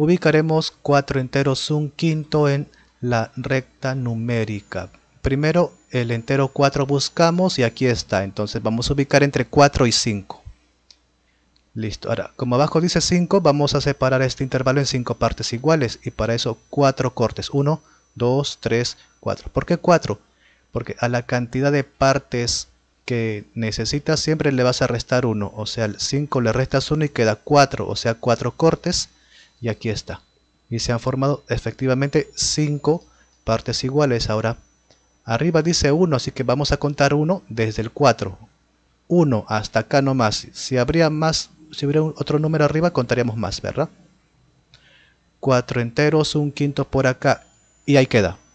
ubicaremos 4 enteros un quinto en la recta numérica. Primero el entero 4 buscamos y aquí está, entonces vamos a ubicar entre 4 y 5. Listo, ahora como abajo dice 5, vamos a separar este intervalo en 5 partes iguales y para eso 4 cortes, 1, 2, 3, 4. ¿Por qué 4? Porque a la cantidad de partes que necesitas siempre le vas a restar 1, o sea, al 5 le restas 1 y queda 4, o sea, 4 cortes y aquí está. Y se han formado efectivamente 5 partes iguales. Ahora, arriba dice 1, así que vamos a contar 1 desde el 4. 1 hasta acá nomás. Si habría más, si hubiera otro número arriba, contaríamos más, ¿verdad? 4 enteros, 1 quinto por acá. Y ahí queda.